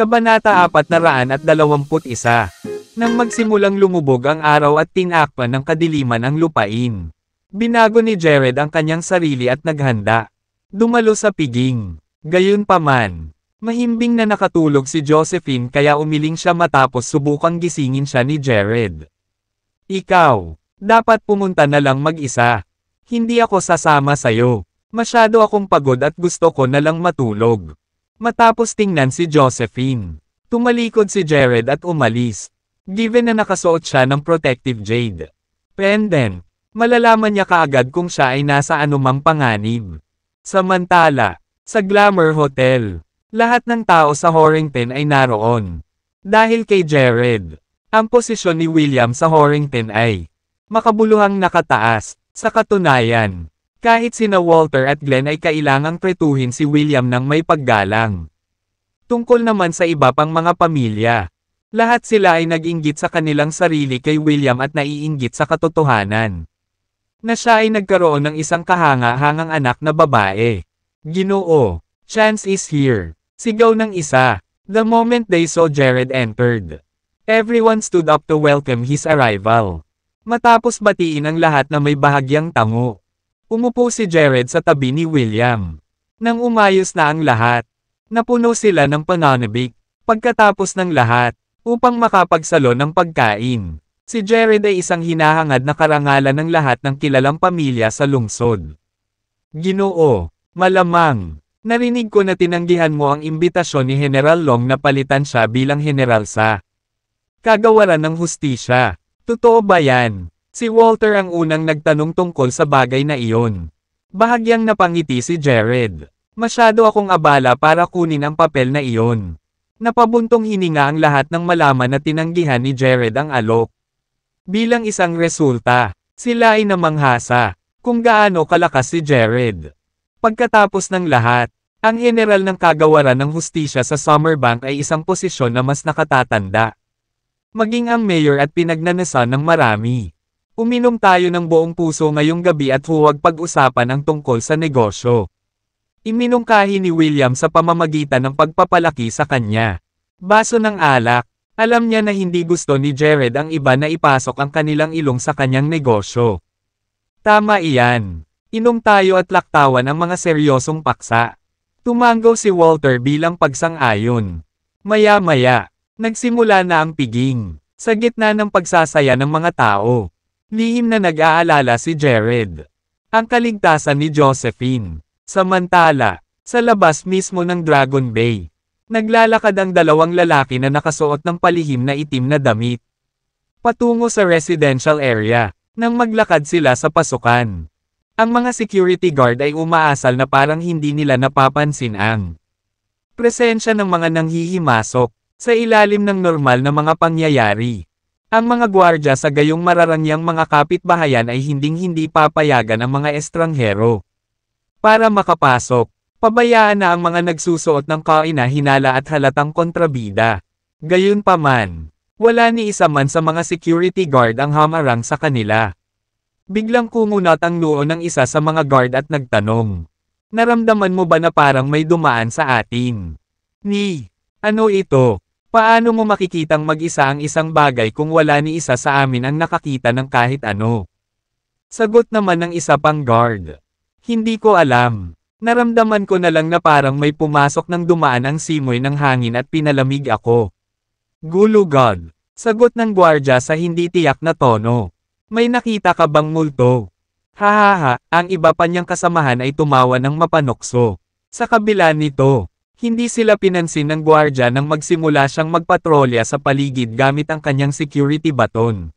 Kabanata 421 Nang magsimulang lumubog ang araw at tinakpan ng kadiliman ang lupain. Binago ni Jared ang kanyang sarili at naghanda. Dumalo sa piging. Gayunpaman, mahimbing na nakatulog si Josephine kaya umiling siya matapos subukang gisingin siya ni Jared. Ikaw, dapat pumunta na lang mag-isa. Hindi ako sasama sa'yo. Masyado akong pagod at gusto ko na lang matulog. Matapos tingnan si Josephine. Tumalikod si Jared at umalis. Given na nakasuot siya ng protective jade. Pendant. Malalaman niya kaagad kung siya ay nasa anumang panganib. Samantala, sa Glamour Hotel, lahat ng tao sa Horrington ay naroon. Dahil kay Jared, ang posisyon ni William sa Horrington ay makabuluhang nakataas, sa katunayan, kahit sina Walter at Glenn ay kailangang pretuhin si William ng may paggalang. Tungkol naman sa iba pang mga pamilya, lahat sila ay nag-inggit sa kanilang sarili kay William at naiinggit sa katotohanan. Na siya ay nagkaroon ng isang kahanga-hangang anak na babae. Ginoo, chance is here. Sigaw ng isa. The moment they saw Jared entered. Everyone stood up to welcome his arrival. Matapos batiin ang lahat na may bahagyang tango. Umupo si Jared sa tabi ni William. Nang umayos na ang lahat, napuno sila ng pananabik. Pagkatapos ng lahat, upang makapagsalo ng pagkain, si Jared ay isang hinahangad na karangalan ng lahat ng kilalang pamilya sa lungsod. Ginoo, malamang, narinig ko na tinanggihan mo ang imbitasyon ni General Long na palitan siya bilang general sa kagawaran ng hustisya. Totoo ba yan? Si Walter ang unang nagtanong tungkol sa bagay na iyon. Bahagyang napangiti si Jared. Masyado akong abala para kunin ang papel na iyon. Napabuntong hininga ang lahat ng malaman na tinanggihan ni Jared ang alok. Bilang isang resulta, sila ay namanghasa kung gaano kalakas si Jared. Pagkatapos ng lahat, ang general ng kagawaran ng hustisya sa Summerbank ay isang posisyon na mas nakatatanda. Maging ang mayor at pinagnanasan ng marami. Uminom tayo ng buong puso ngayong gabi at huwag pag-usapan ang tungkol sa negosyo. Iminungkahi ni William sa pamamagitan ng pagpapalaki sa kanya. Baso ng alak, alam niya na hindi gusto ni Jared ang iba na ipasok ang kanilang ilong sa kanyang negosyo. Tama iyan. Inom tayo at laktawan ang mga seryosong paksa. Tumango si Walter bilang pagsang-ayon. Maya-maya, Nagsimula na ang piging. Sa gitna ng pagsasaya ng mga tao, lihim na nag-aalala si Jared. Ang kaligtasan ni Josephine. Samantala, sa labas mismo ng Dragon Bay, naglalakad ang dalawang lalaki na nakasuot ng palihim na itim na damit. Patungo sa residential area, nang maglakad sila sa pasukan. Ang mga security guard ay umaasal na parang hindi nila napapansin ang presensya ng mga nanghihimasok sa ilalim ng normal na mga pangyayari. Ang mga gwardya sa gayong mararangyang mga kapitbahayan ay hinding-hindi papayagan ang mga estranghero. Para makapasok, pabayaan na ang mga nagsusuot ng kaina hinala at halatang kontrabida. Gayunpaman, wala ni isa man sa mga security guard ang hamarang sa kanila. Biglang kumunot ang noo ng isa sa mga guard at nagtanong. Naramdaman mo ba na parang may dumaan sa atin? Ni, ano ito? Paano mo makikitang mag-isa ang isang bagay kung wala ni isa sa amin ang nakakita ng kahit ano? Sagot naman ng isa pang guard. Hindi ko alam. Naramdaman ko na lang na parang may pumasok ng dumaan ang simoy ng hangin at pinalamig ako. Gulo God. Sagot ng gwardya sa hindi tiyak na tono. May nakita ka bang multo? Hahaha, ang iba pa niyang kasamahan ay tumawa ng mapanokso. Sa kabila nito, hindi sila pinansin ng gwardya nang magsimula siyang magpatrolya sa paligid gamit ang kanyang security baton.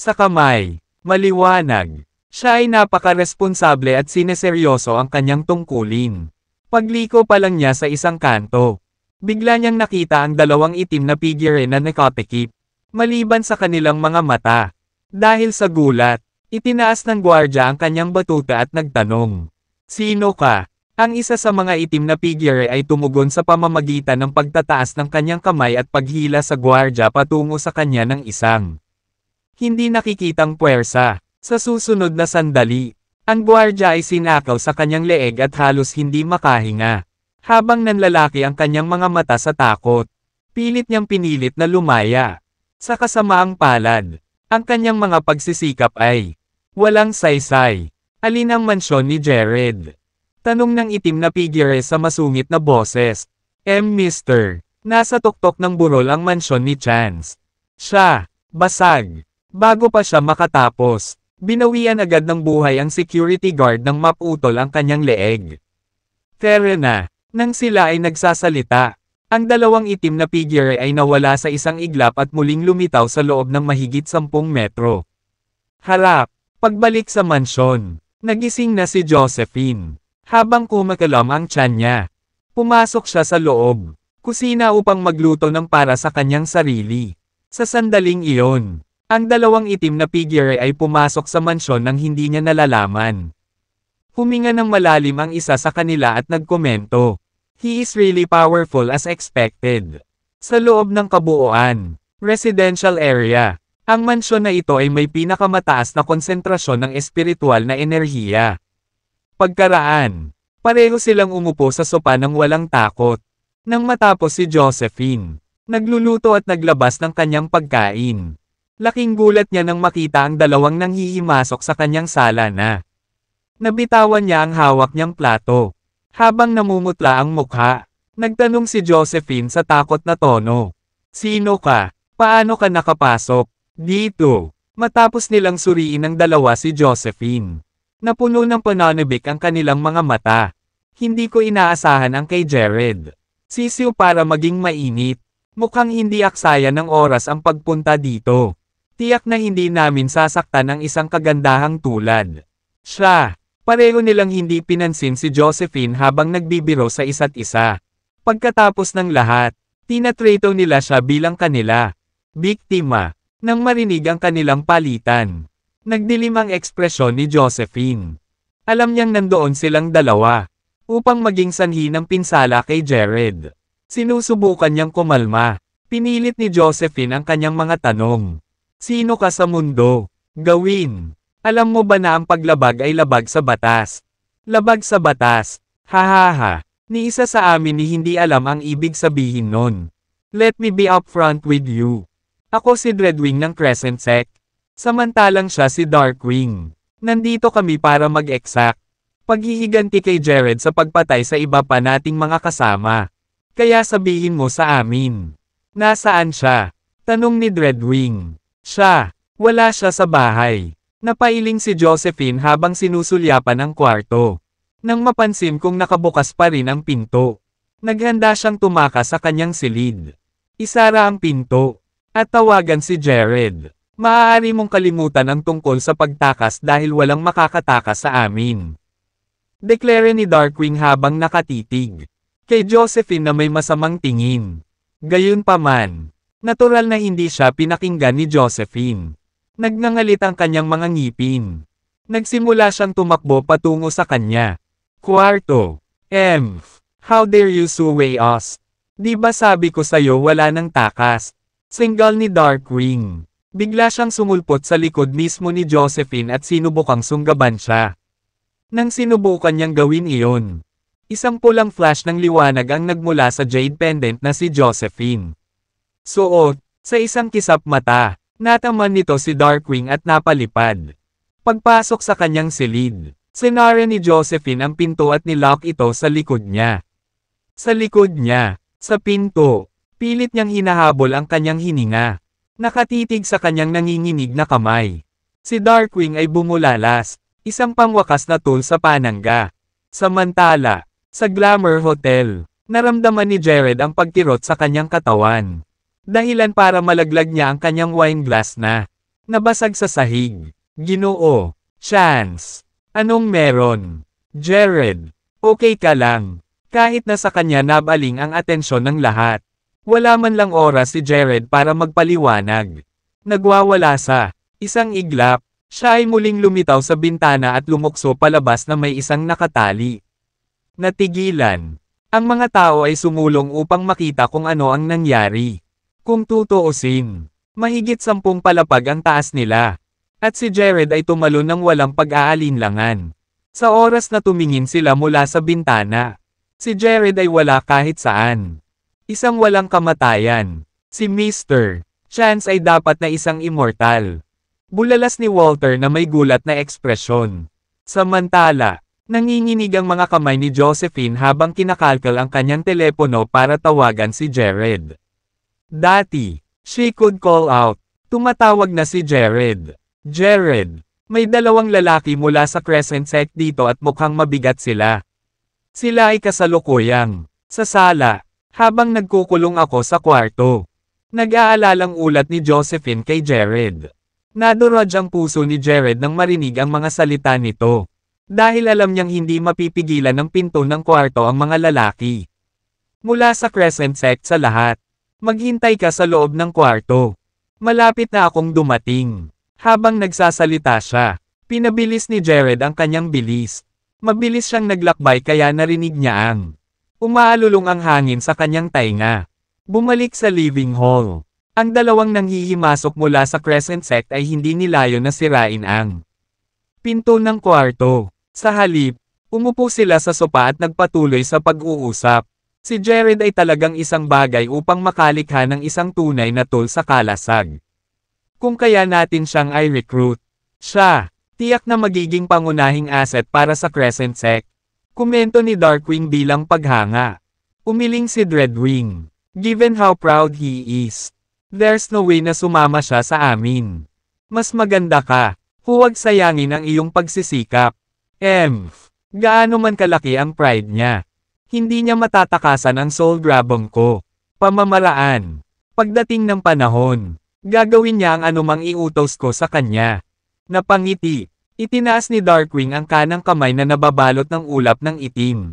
Sa kamay, maliwanag, siya ay napaka-responsable at sineseryoso ang kanyang tungkulin. Pagliko pa lang niya sa isang kanto, bigla niyang nakita ang dalawang itim na figure na nakatikip, maliban sa kanilang mga mata. Dahil sa gulat, itinaas ng gwardya ang kanyang batuta at nagtanong, Sino ka? Ang isa sa mga itim na figure ay tumugon sa pamamagitan ng pagtataas ng kanyang kamay at paghila sa gwardya patungo sa kanya ng isang. Hindi nakikitang puwersa. Sa susunod na sandali, ang gwardya ay sinakaw sa kanyang leeg at halos hindi makahinga. Habang nanlalaki ang kanyang mga mata sa takot. Pilit niyang pinilit na lumaya. Sa kasamaang palad, ang kanyang mga pagsisikap ay walang saysay. Alin ang mansyon ni Jared? Tanong ng itim na figure sa masungit na boses. M. Mister. Nasa tuktok ng burol ang mansyon ni Chance. Siya. Basag. Bago pa siya makatapos, binawian agad ng buhay ang security guard ng maputol ang kanyang leeg. Terena. Nang sila ay nagsasalita, ang dalawang itim na figure ay nawala sa isang iglap at muling lumitaw sa loob ng mahigit 10 metro. Harap. Pagbalik sa mansyon, nagising na si Josephine. Habang kumakalam ang tiyan niya, pumasok siya sa loob, kusina upang magluto ng para sa kanyang sarili. Sa sandaling iyon, ang dalawang itim na figure ay pumasok sa mansyon nang hindi niya nalalaman. Huminga ng malalim ang isa sa kanila at nagkomento. He is really powerful as expected. Sa loob ng kabuoan, residential area, ang mansyon na ito ay may pinakamataas na konsentrasyon ng espiritual na enerhiya pagkaraan. Pareho silang umupo sa sopa ng walang takot. Nang matapos si Josephine, nagluluto at naglabas ng kanyang pagkain. Laking gulat niya nang makita ang dalawang nanghihimasok sa kanyang sala na. Nabitawan niya ang hawak niyang plato. Habang namumutla ang mukha, nagtanong si Josephine sa takot na tono. Sino ka? Paano ka nakapasok? Dito. Matapos nilang suriin ang dalawa si Josephine, Napuno ng pananabik ang kanilang mga mata. Hindi ko inaasahan ang kay Jared. Sisiw para maging mainit. Mukhang hindi aksaya ng oras ang pagpunta dito. Tiyak na hindi namin sasaktan ang isang kagandahang tulad. Siya, pareho nilang hindi pinansin si Josephine habang nagbibiro sa isa't isa. Pagkatapos ng lahat, tinatrato nila siya bilang kanila. Biktima, nang marinig ang kanilang palitan. Nagdilim ang ekspresyon ni Josephine. Alam niyang nandoon silang dalawa. Upang maging sanhi ng pinsala kay Jared. Sinusubukan niyang kumalma. Pinilit ni Josephine ang kanyang mga tanong. Sino ka sa mundo? Gawin. Alam mo ba na ang paglabag ay labag sa batas? Labag sa batas. Hahaha. Ni isa sa amin ni hindi alam ang ibig sabihin nun. Let me be upfront with you. Ako si Dreadwing ng Crescent Sect. Samantalang siya si Darkwing. Nandito kami para mag-exact. Paghihiganti kay Jared sa pagpatay sa iba pa nating mga kasama. Kaya sabihin mo sa amin. Nasaan siya? Tanong ni Dreadwing. Siya. Wala siya sa bahay. Napailing si Josephine habang sinusulyapan ang kwarto. Nang mapansin kong nakabukas pa rin ang pinto. Naghanda siyang tumaka sa kanyang silid. Isara ang pinto. At tawagan si Jared. Maaari mong kalimutan ang tungkol sa pagtakas dahil walang makakatakas sa amin. Deklare ni Darkwing habang nakatitig. Kay Josephine na may masamang tingin. Gayunpaman, natural na hindi siya pinakinggan ni Josephine. Nagnangalit ang kanyang mga ngipin. Nagsimula siyang tumakbo patungo sa kanya. Kwarto. M. How dare you suway us? Di ba sabi ko sa'yo wala nang takas? Single ni Darkwing. Bigla siyang sumulpot sa likod mismo ni Josephine at sinubukang sunggaban siya. Nang sinubukan niyang gawin iyon, isang pulang flash ng liwanag ang nagmula sa jade pendant na si Josephine. Suot, sa isang kisap mata, nataman nito si Darkwing at napalipad. Pagpasok sa kanyang silid, sinara ni Josephine ang pinto at nilock ito sa likod niya. Sa likod niya, sa pinto, pilit niyang hinahabol ang kanyang hininga. Nakatitig sa kanyang nanginginig na kamay. Si Darkwing ay bumulalas, isang pangwakas na tool sa panangga. Samantala, sa Glamour Hotel, naramdaman ni Jared ang pagkirot sa kanyang katawan. Dahilan para malaglag niya ang kanyang wine glass na nabasag sa sahig. Ginoo, chance. Anong meron? Jared, okay ka lang. Kahit na sa kanya nabaling ang atensyon ng lahat. Wala man lang oras si Jared para magpaliwanag. Nagwawala sa isang iglap, siya ay muling lumitaw sa bintana at lumukso palabas na may isang nakatali. Natigilan. Ang mga tao ay sumulong upang makita kung ano ang nangyari. Kung tutuusin, mahigit sampung palapag ang taas nila. At si Jared ay tumalo ng walang pag-aalinlangan. Sa oras na tumingin sila mula sa bintana, si Jared ay wala kahit saan. Isang walang kamatayan. Si Mr. Chance ay dapat na isang immortal. Bulalas ni Walter na may gulat na ekspresyon. Samantala, nanginginig ang mga kamay ni Josephine habang kinakalkal ang kanyang telepono para tawagan si Jared. Dati, she could call out. Tumatawag na si Jared. Jared, may dalawang lalaki mula sa Crescent Sect dito at mukhang mabigat sila. Sila ay kasalukuyang. Sa sala, habang nagkukulong ako sa kwarto. Nag-aalalang ulat ni Josephine kay Jared. Naduraj ang puso ni Jared nang marinig ang mga salita nito. Dahil alam niyang hindi mapipigilan ng pinto ng kwarto ang mga lalaki. Mula sa crescent sect sa lahat. Maghintay ka sa loob ng kwarto. Malapit na akong dumating. Habang nagsasalita siya, pinabilis ni Jared ang kanyang bilis. Mabilis siyang naglakbay kaya narinig niya ang Umaalulong ang hangin sa kanyang tainga. Bumalik sa living hall. Ang dalawang nanghihimasok mula sa crescent sect ay hindi nilayo na sirain ang pinto ng kwarto. Sa halip, umupo sila sa sopa at nagpatuloy sa pag-uusap. Si Jared ay talagang isang bagay upang makalikha ng isang tunay na tol sa kalasag. Kung kaya natin siyang i-recruit. Siya, tiyak na magiging pangunahing asset para sa Crescent Sect. Komento ni Darkwing bilang paghanga. Umiling si Dreadwing. Given how proud he is, there's no way na sumama siya sa amin. Mas maganda ka. Huwag sayangin ang iyong pagsisikap. Emph. Gaano man kalaki ang pride niya. Hindi niya matatakasan ang soul grabong ko. Pamamaraan. Pagdating ng panahon, gagawin niya ang anumang iutos ko sa kanya. Napangiti. Itinaas ni Darkwing ang kanang kamay na nababalot ng ulap ng itim.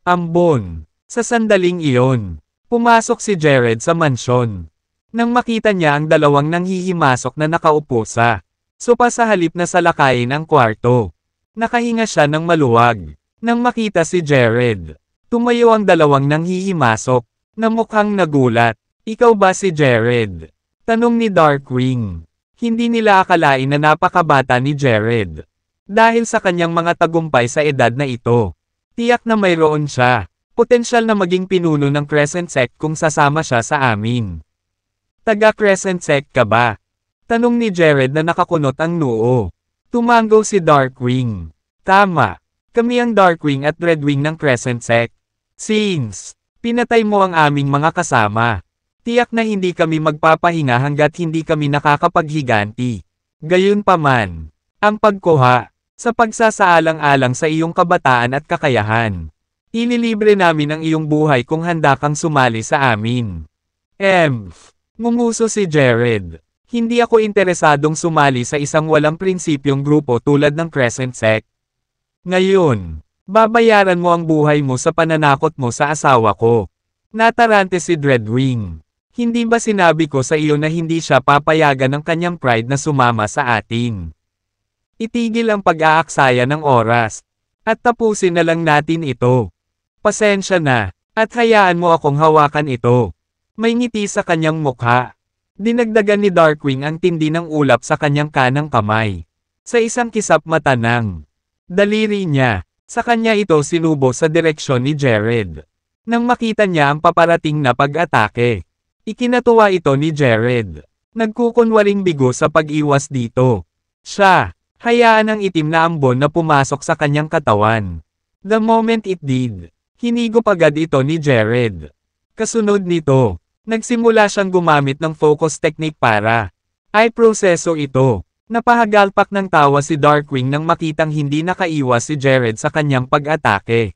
Ambon. Sa sandaling iyon, pumasok si Jared sa mansyon. Nang makita niya ang dalawang nanghihimasok na nakaupo sa sopa sa halip na salakayin ang kwarto. Nakahinga siya ng maluwag. Nang makita si Jared, tumayo ang dalawang nanghihimasok, na mukhang nagulat. Ikaw ba si Jared? Tanong ni Darkwing. Hindi nila akalain na napakabata ni Jared. Dahil sa kanyang mga tagumpay sa edad na ito. Tiyak na mayroon siya. Potensyal na maging pinuno ng Crescent Sect kung sasama siya sa amin. Taga Crescent Sect ka ba? Tanong ni Jared na nakakunot ang noo. Tumango si Darkwing. Tama. Kami ang Darkwing at Redwing ng Crescent Sect. Since, pinatay mo ang aming mga kasama. Tiyak na hindi kami magpapahinga hanggat hindi kami nakakapaghiganti. Gayunpaman, ang pagkuha, sa pagsasaalang-alang sa iyong kabataan at kakayahan. Ililibre namin ang iyong buhay kung handa kang sumali sa amin. M. Ngumuso si Jared. Hindi ako interesadong sumali sa isang walang prinsipyong grupo tulad ng Crescent Sect. Ngayon, babayaran mo ang buhay mo sa pananakot mo sa asawa ko. Natarante si Dreadwing. Hindi ba sinabi ko sa iyo na hindi siya papayagan ng kanyang pride na sumama sa atin? Itigil ang pag-aaksaya ng oras. At tapusin na lang natin ito. Pasensya na, at hayaan mo akong hawakan ito. May ngiti sa kanyang mukha. Dinagdagan ni Darkwing ang tindi ng ulap sa kanyang kanang kamay. Sa isang kisap mata ng daliri niya, sa kanya ito sinubo sa direksyon ni Jared. Nang makita niya ang paparating na pag-atake, Ikinatuwa ito ni Jared. Nagkukunwaring bigo sa pag-iwas dito. Siya, hayaan ang itim na ambon na pumasok sa kanyang katawan. The moment it did, hinigop agad ito ni Jared. Kasunod nito, nagsimula siyang gumamit ng focus technique para ay proseso ito. Napahagalpak ng tawa si Darkwing nang makitang hindi nakaiwas si Jared sa kanyang pag-atake.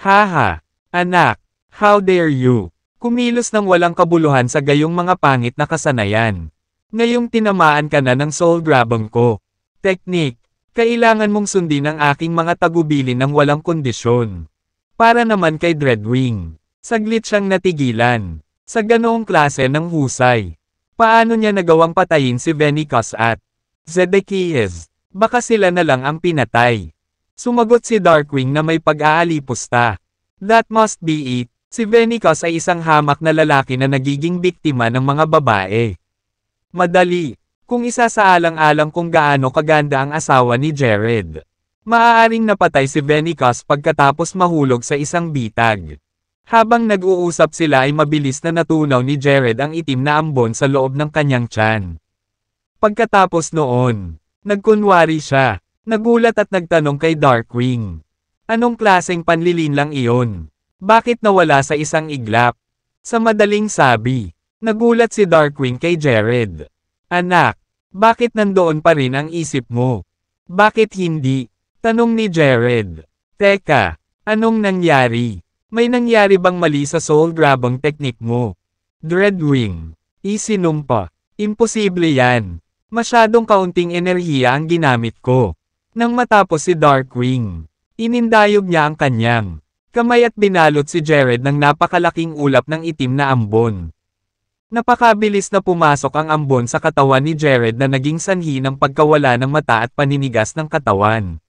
Haha! Anak! How dare you! Kumilos ng walang kabuluhan sa gayong mga pangit na kasanayan. Ngayong tinamaan ka na ng soul grabang ko. Technique. Kailangan mong sundin ang aking mga tagubilin ng walang kondisyon. Para naman kay Dreadwing. Saglit siyang natigilan. Sa ganoong klase ng husay. Paano niya nagawang patayin si Venicus at Zedekias? Baka sila na lang ang pinatay. Sumagot si Darkwing na may pag-aalipusta. That must be it. Si Venikos ay isang hamak na lalaki na nagiging biktima ng mga babae. Madali, kung isa sa alang-alang kung gaano kaganda ang asawa ni Jared. Maaaring napatay si Venikos pagkatapos mahulog sa isang bitag. Habang nag-uusap sila ay mabilis na natunaw ni Jared ang itim na ambon sa loob ng kanyang tiyan. Pagkatapos noon, nagkunwari siya, nagulat at nagtanong kay Darkwing. Anong klaseng panlilinlang iyon? Bakit nawala sa isang iglap? Sa madaling sabi, nagulat si Darkwing kay Jared. Anak, bakit nandoon pa rin ang isip mo? Bakit hindi? Tanong ni Jared. Teka, anong nangyari? May nangyari bang mali sa soul grabang technique mo? Dreadwing. Isinumpa. Imposible yan. Masyadong kaunting enerhiya ang ginamit ko. Nang matapos si Darkwing, inindayog niya ang kanyang Kamay at binalot si Jared ng napakalaking ulap ng itim na ambon. Napakabilis na pumasok ang ambon sa katawan ni Jared na naging sanhi ng pagkawala ng mata at paninigas ng katawan.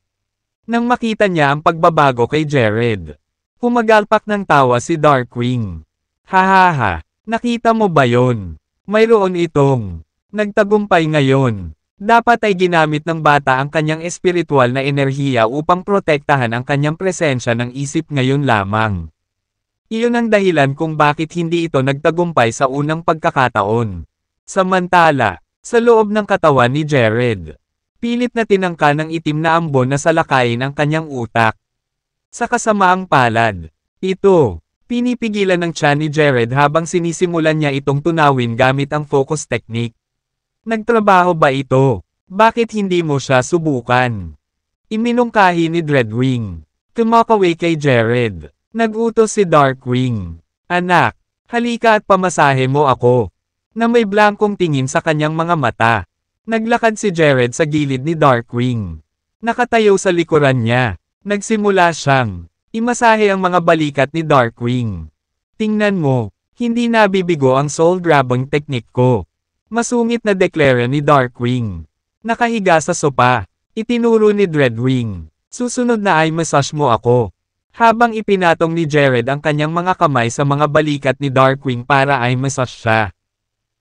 Nang makita niya ang pagbabago kay Jared, humagalpak ng tawa si Darkwing. Hahaha, nakita mo ba yon? Mayroon itong nagtagumpay ngayon. Dapat ay ginamit ng bata ang kanyang espiritual na enerhiya upang protektahan ang kanyang presensya ng isip ngayon lamang. Iyon ang dahilan kung bakit hindi ito nagtagumpay sa unang pagkakataon. Samantala, sa loob ng katawan ni Jared, pilit na tinangka ng itim na ambon na salakayin ang kanyang utak. Sa kasamaang palad, ito, pinipigilan ng tiyan ni Jared habang sinisimulan niya itong tunawin gamit ang focus technique. Nagtrabaho ba ito? Bakit hindi mo siya subukan? Iminungkahi ni Dreadwing. Tumakaway kay Jared. Nagutos si Darkwing. Anak, halika at pamasahe mo ako. Na may blankong tingin sa kanyang mga mata. Naglakad si Jared sa gilid ni Darkwing. Nakatayo sa likuran niya. Nagsimula siyang imasahe ang mga balikat ni Darkwing. Tingnan mo, hindi nabibigo ang soul-grabbing technique ko. Masungit na deklera ni Darkwing. Nakahiga sa sopa. Itinuro ni Dreadwing. Susunod na ay massage mo ako. Habang ipinatong ni Jared ang kanyang mga kamay sa mga balikat ni Darkwing para ay massage siya.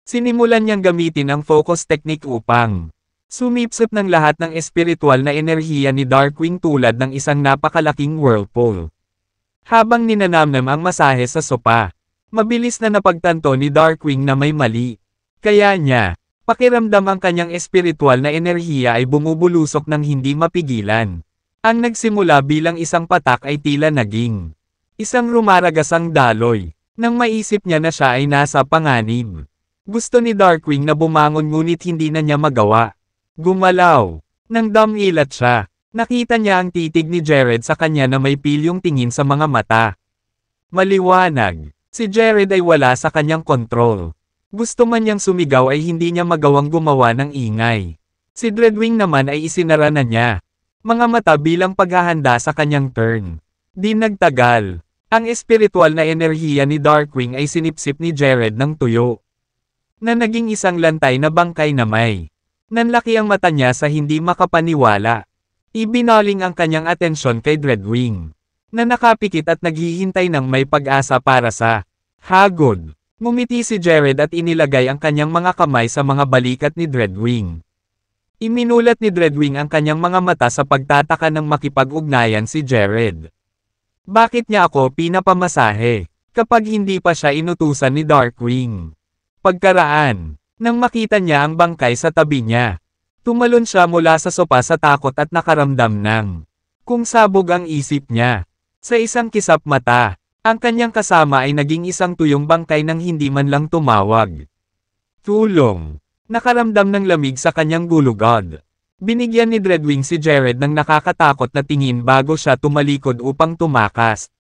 Sinimulan niyang gamitin ang focus technique upang sumipsip ng lahat ng espiritual na enerhiya ni Darkwing tulad ng isang napakalaking whirlpool. Habang ninanamnam ang masahe sa sopa, mabilis na napagtanto ni Darkwing na may mali. Kaya niya, pakiramdam ang kanyang espiritual na enerhiya ay bumubulusok ng hindi mapigilan. Ang nagsimula bilang isang patak ay tila naging isang rumaragasang daloy, nang maisip niya na siya ay nasa panganib. Gusto ni Darkwing na bumangon ngunit hindi na niya magawa. Gumalaw. Nang damilat siya, nakita niya ang titig ni Jared sa kanya na may pilyong tingin sa mga mata. Maliwanag. Si Jared ay wala sa kanyang kontrol. Gusto man niyang sumigaw ay hindi niya magawang gumawa ng ingay. Si Dreadwing naman ay isinara na niya. Mga mata bilang paghahanda sa kanyang turn. Di nagtagal. Ang espiritual na enerhiya ni Darkwing ay sinipsip ni Jared ng tuyo. Na naging isang lantay na bangkay na may. Nanlaki ang mata niya sa hindi makapaniwala. Ibinaling ang kanyang atensyon kay Dreadwing. Na nakapikit at naghihintay ng may pag-asa para sa hagod. Ngumiti si Jared at inilagay ang kanyang mga kamay sa mga balikat ni Dreadwing. Iminulat ni Dreadwing ang kanyang mga mata sa pagtataka ng makipag-ugnayan si Jared. Bakit niya ako pinapamasahe kapag hindi pa siya inutusan ni Darkwing? Pagkaraan, nang makita niya ang bangkay sa tabi niya, tumalon siya mula sa sopa sa takot at nakaramdam ng kung sabog ang isip niya. Sa isang kisap mata, ang kanyang kasama ay naging isang tuyong bangkay nang hindi man lang tumawag. Tulong! Nakaramdam ng lamig sa kanyang gulugod. Binigyan ni Dreadwing si Jared ng nakakatakot na tingin bago siya tumalikod upang tumakas.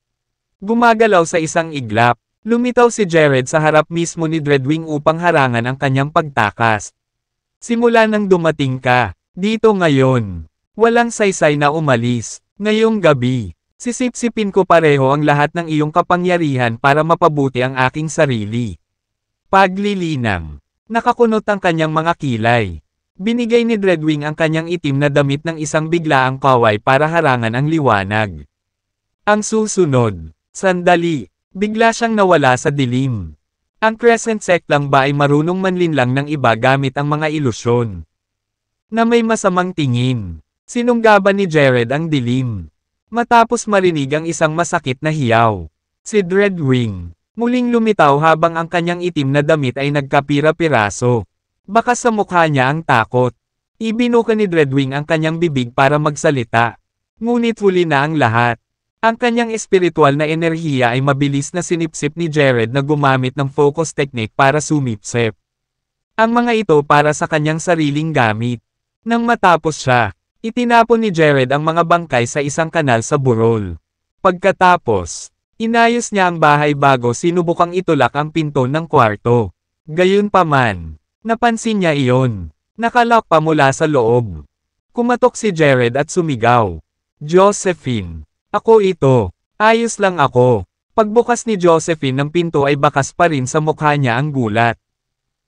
Gumagalaw sa isang iglap, lumitaw si Jared sa harap mismo ni Dreadwing upang harangan ang kanyang pagtakas. Simula nang dumating ka, dito ngayon, walang saysay na umalis, ngayong gabi, Sisipsipin ko pareho ang lahat ng iyong kapangyarihan para mapabuti ang aking sarili. Paglilinang. Nakakunot ang kanyang mga kilay. Binigay ni Dreadwing ang kanyang itim na damit ng isang biglaang kaway para harangan ang liwanag. Ang susunod. Sandali. Bigla siyang nawala sa dilim. Ang crescent sect lang ba ay marunong manlinlang ng iba gamit ang mga ilusyon? Na may masamang tingin. Sinunggaban ni Jared ang dilim matapos marinig ang isang masakit na hiyaw. Si Dreadwing, muling lumitaw habang ang kanyang itim na damit ay nagkapira-piraso. Baka sa mukha niya ang takot. Ibinuka ni Dreadwing ang kanyang bibig para magsalita. Ngunit huli na ang lahat. Ang kanyang espiritual na enerhiya ay mabilis na sinipsip ni Jared na gumamit ng focus technique para sumipsip. Ang mga ito para sa kanyang sariling gamit. Nang matapos siya, Itinapon ni Jared ang mga bangkay sa isang kanal sa Burol. Pagkatapos, inayos niya ang bahay bago sinubukang itulak ang pinto ng kwarto. Gayunpaman, napansin niya iyon. Nakalock pa mula sa loob. Kumatok si Jared at sumigaw. Josephine, ako ito. Ayos lang ako. Pagbukas ni Josephine ng pinto ay bakas pa rin sa mukha niya ang gulat.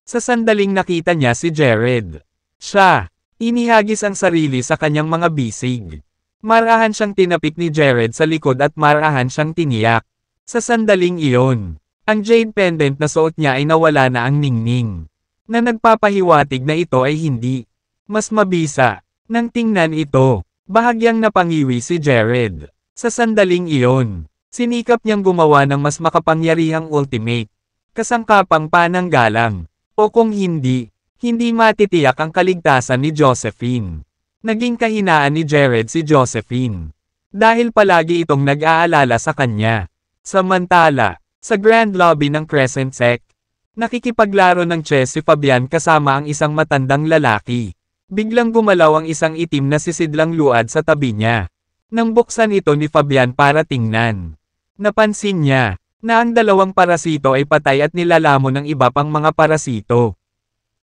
Sa sandaling nakita niya si Jared. Siya, Inihagis ang sarili sa kanyang mga bisig. Marahan siyang tinapik ni Jared sa likod at marahan siyang tiniyak. Sa sandaling iyon, ang jade pendant na suot niya ay nawala na ang ningning. Na nagpapahiwatig na ito ay hindi. Mas mabisa, nang tingnan ito, bahagyang napangiwi si Jared. Sa sandaling iyon, sinikap niyang gumawa ng mas makapangyarihang ultimate. Kasangkapang pananggalang, o kung hindi, hindi matitiyak ang kaligtasan ni Josephine. Naging kahinaan ni Jared si Josephine. Dahil palagi itong nag-aalala sa kanya. Samantala, sa grand lobby ng Crescent Sec, nakikipaglaro ng chess si Fabian kasama ang isang matandang lalaki. Biglang gumalaw ang isang itim na sisidlang luad sa tabi niya. Nang buksan ito ni Fabian para tingnan. Napansin niya, na ang dalawang parasito ay patay at nilalamon ng iba pang mga parasito.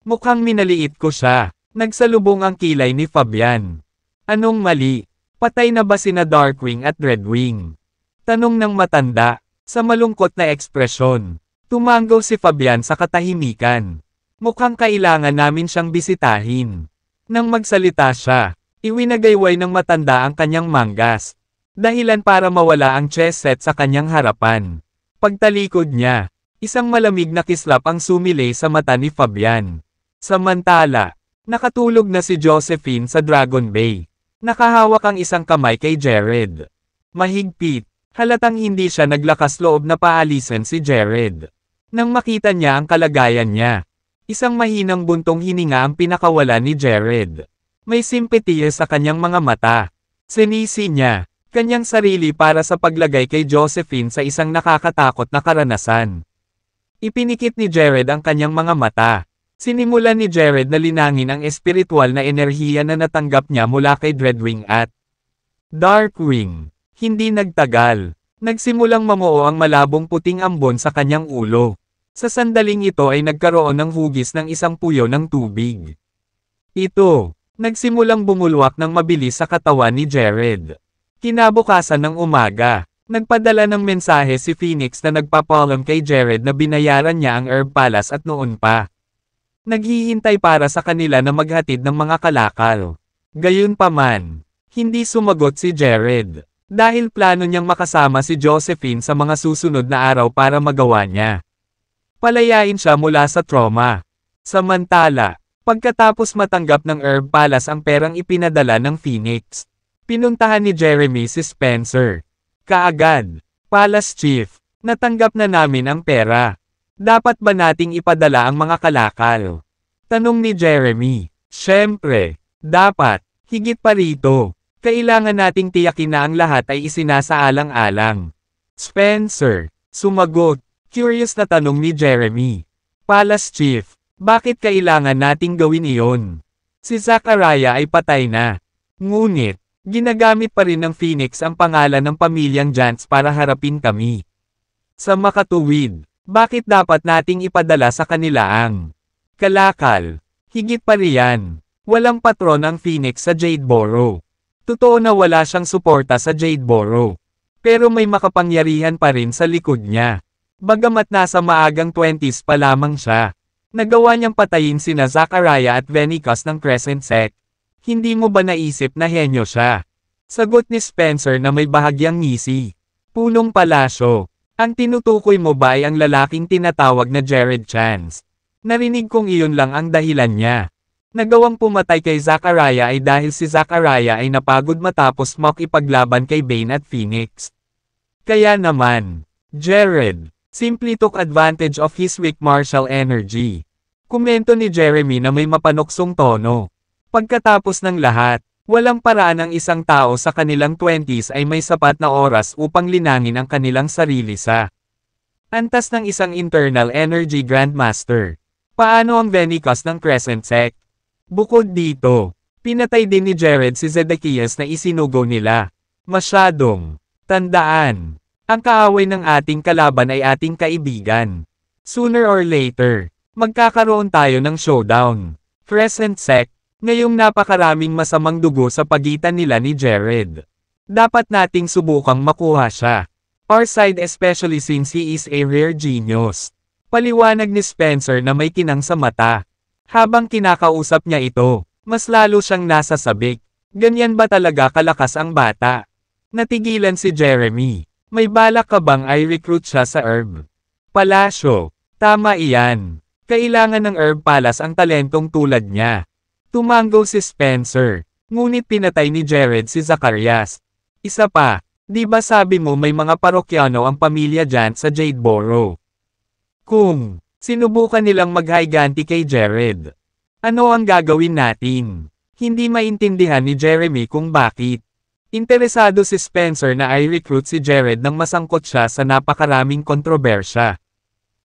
Mukhang minaliit ko siya. Nagsalubong ang kilay ni Fabian. Anong mali? Patay na ba sina Darkwing at Redwing? Tanong ng matanda, sa malungkot na ekspresyon. Tumanggaw si Fabian sa katahimikan. Mukhang kailangan namin siyang bisitahin. Nang magsalita siya, iwinagayway ng matanda ang kanyang manggas. Dahilan para mawala ang chess set sa kanyang harapan. Pagtalikod niya, isang malamig na kislap ang sumilay sa mata ni Fabian. Samantala, nakatulog na si Josephine sa Dragon Bay. Nakahawak ang isang kamay kay Jared. Mahigpit, halatang hindi siya naglakas loob na paalisin si Jared. Nang makita niya ang kalagayan niya, isang mahinang buntong hininga ang pinakawala ni Jared. May simpatiya sa kanyang mga mata. Sinisi niya, kanyang sarili para sa paglagay kay Josephine sa isang nakakatakot na karanasan. Ipinikit ni Jared ang kanyang mga mata. Sinimulan ni Jared na linangin ang espiritual na enerhiya na natanggap niya mula kay Dreadwing at Darkwing. Hindi nagtagal. Nagsimulang mamuo ang malabong puting ambon sa kanyang ulo. Sa sandaling ito ay nagkaroon ng hugis ng isang puyo ng tubig. Ito, nagsimulang bumulwak ng mabilis sa katawan ni Jared. Kinabukasan ng umaga, nagpadala ng mensahe si Phoenix na nagpapalam kay Jared na binayaran niya ang Herb Palace at noon pa. Naghihintay para sa kanila na maghatid ng mga kalakal. Gayunpaman, hindi sumagot si Jared. Dahil plano niyang makasama si Josephine sa mga susunod na araw para magawa niya. Palayain siya mula sa trauma. Samantala, pagkatapos matanggap ng Herb Palace ang perang ipinadala ng Phoenix, pinuntahan ni Jeremy si Spencer. Kaagad, Palace Chief, natanggap na namin ang pera. Dapat ba nating ipadala ang mga kalakal? Tanong ni Jeremy. Siyempre, dapat, higit pa rito. Kailangan nating tiyakin na ang lahat ay isinasaalang-alang. Spencer, sumagot, curious na tanong ni Jeremy. Palace Chief, bakit kailangan nating gawin iyon? Si Zachariah ay patay na. Ngunit, ginagamit pa rin ng Phoenix ang pangalan ng pamilyang Jantz para harapin kami. Sa makatuwid, bakit dapat nating ipadala sa kanila ang kalakal? Higit pa riyan. Walang patron ang Phoenix sa Jadeboro. Totoo na wala siyang suporta sa Jadeboro. Pero may makapangyarihan pa rin sa likod niya. Bagamat nasa maagang 20s pa lamang siya. Nagawa niyang patayin sina Zachariah at Venicus ng Crescent Sect. Hindi mo ba naisip na henyo siya? Sagot ni Spencer na may bahagyang ngisi. Punong palasyo. Ang tinutukoy mo ba ay ang lalaking tinatawag na Jared Chance? Narinig kong iyon lang ang dahilan niya. Nagawang pumatay kay Zachariah ay dahil si Zachariah ay napagod matapos makipaglaban kay Bane at Phoenix. Kaya naman, Jared, simply took advantage of his weak martial energy. Kumento ni Jeremy na may mapanoksong tono. Pagkatapos ng lahat, Walang paraan ang isang tao sa kanilang 20s ay may sapat na oras upang linangin ang kanilang sarili sa antas ng isang internal energy grandmaster. Paano ang venicus ng crescent sect? Bukod dito, pinatay din ni Jared si Zedekias na isinugo nila. Masyadong tandaan. Ang kaaway ng ating kalaban ay ating kaibigan. Sooner or later, magkakaroon tayo ng showdown. Crescent sect, Ngayong napakaraming masamang dugo sa pagitan nila ni Jared. Dapat nating subukang makuha siya. Our side especially since he is a rare genius. Paliwanag ni Spencer na may kinang sa mata. Habang kinakausap niya ito, mas lalo siyang nasa sabik. Ganyan ba talaga kalakas ang bata? Natigilan si Jeremy. May balak ka bang i recruit siya sa herb? Palasyo. Tama iyan. Kailangan ng herb palas ang talentong tulad niya. Tumango si Spencer. Ngunit pinatay ni Jared si Zacarias. Isa pa, di ba sabi mo may mga parokyano ang pamilya dyan sa Jadeboro? Kung, sinubukan nilang maghiganti kay Jared. Ano ang gagawin natin? Hindi maintindihan ni Jeremy kung bakit. Interesado si Spencer na ay recruit si Jared nang masangkot siya sa napakaraming kontrobersya.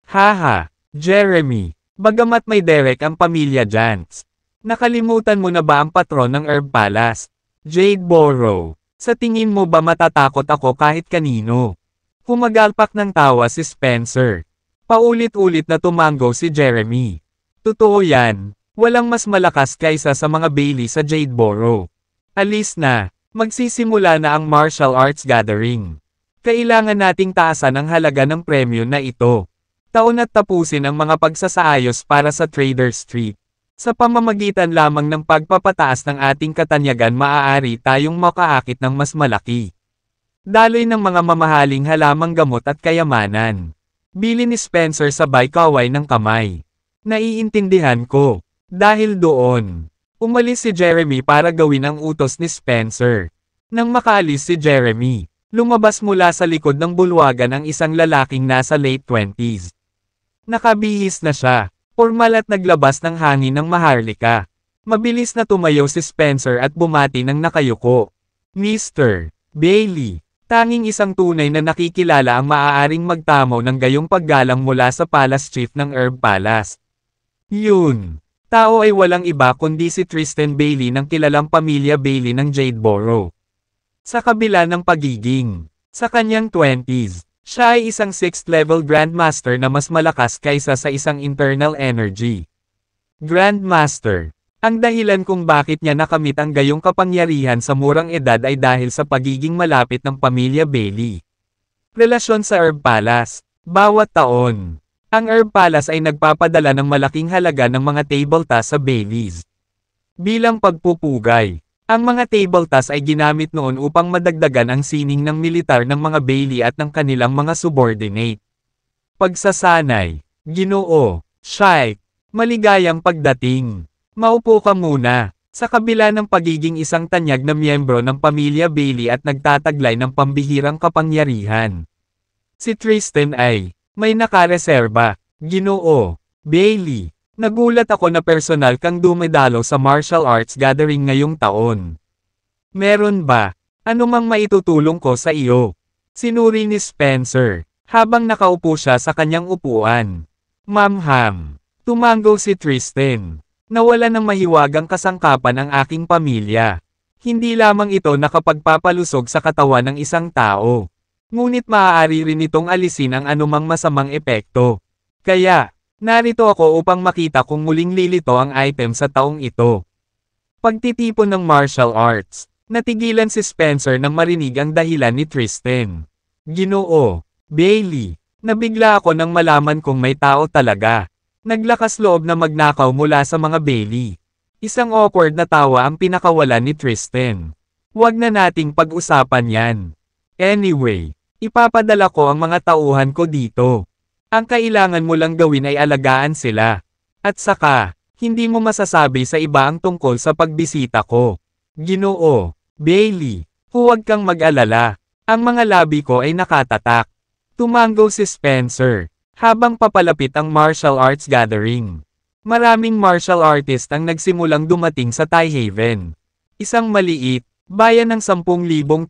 Haha, Jeremy, bagamat may Derek ang pamilya Jantz, Nakalimutan mo na ba ang patron ng Herb Palace? Jade Borrow. Sa tingin mo ba matatakot ako kahit kanino? Humagalpak ng tawa si Spencer. Paulit-ulit na tumango si Jeremy. Totoo yan, walang mas malakas kaysa sa mga Bailey sa Jade Borrow. Alis na, magsisimula na ang martial arts gathering. Kailangan nating taasan ang halaga ng premyo na ito. Taon at tapusin ang mga pagsasaayos para sa Trader Street. Sa pamamagitan lamang ng pagpapataas ng ating katanyagan maaari tayong makaakit ng mas malaki. Daloy ng mga mamahaling halamang gamot at kayamanan. Bili ni Spencer sa kaway ng kamay. Naiintindihan ko. Dahil doon, umalis si Jeremy para gawin ang utos ni Spencer. Nang makaalis si Jeremy, lumabas mula sa likod ng bulwagan ang isang lalaking nasa late 20s. Nakabihis na siya, formal at naglabas ng hangin ng maharlika. Mabilis na tumayo si Spencer at bumati ng nakayuko. Mr. Bailey, tanging isang tunay na nakikilala ang maaaring magtamo ng gayong paggalang mula sa palace chief ng Herb Palace. Yun. Tao ay walang iba kundi si Tristan Bailey ng kilalang pamilya Bailey ng Jadeboro. Sa kabila ng pagiging, sa kanyang 20s, siya ay isang 6th level Grandmaster na mas malakas kaysa sa isang internal energy. Grandmaster Ang dahilan kung bakit niya nakamit ang gayong kapangyarihan sa murang edad ay dahil sa pagiging malapit ng pamilya Bailey. Relasyon sa Herb Palace Bawat taon, ang Herb Palace ay nagpapadala ng malaking halaga ng mga table sa Baileys. Bilang pagpupugay, ang mga table tas ay ginamit noon upang madagdagan ang sining ng militar ng mga Bailey at ng kanilang mga subordinate. Pagsasanay, ginoo, shaik, maligayang pagdating. Maupo ka muna. Sa kabila ng pagiging isang tanyag na miyembro ng pamilya Bailey at nagtataglay ng pambihirang kapangyarihan. Si Tristan ay, may nakareserba, ginoo, Bailey, Nagulat ako na personal kang dumedalo sa martial arts gathering ngayong taon. Meron ba? Ano mang maitutulong ko sa iyo? Sinuri ni Spencer, habang nakaupo siya sa kanyang upuan. Ma'am Ham, tumango si Tristan. Nawala ng mahiwagang kasangkapan ang aking pamilya. Hindi lamang ito nakapagpapalusog sa katawan ng isang tao. Ngunit maaari rin itong alisin ang anumang masamang epekto. Kaya, Narito ako upang makita kung muling lilito ang item sa taong ito. Pagtitipon ng martial arts. Natigilan si Spencer nang marinig ang dahilan ni Tristan. Ginoo, Bailey, nabigla ako nang malaman kong may tao talaga. Naglakas loob na magnakaw mula sa mga Bailey. Isang awkward na tawa ang pinakawalan ni Tristan. Huwag na nating pag-usapan yan. Anyway, ipapadala ko ang mga tauhan ko dito. Ang kailangan mo lang gawin ay alagaan sila. At saka, hindi mo masasabi sa iba ang tungkol sa pagbisita ko. Ginoo, Bailey, huwag kang mag-alala. Ang mga labi ko ay nakatatak. Tumango si Spencer, habang papalapit ang martial arts gathering. Maraming martial artist ang nagsimulang dumating sa Thai Haven. Isang maliit, bayan ng 10,000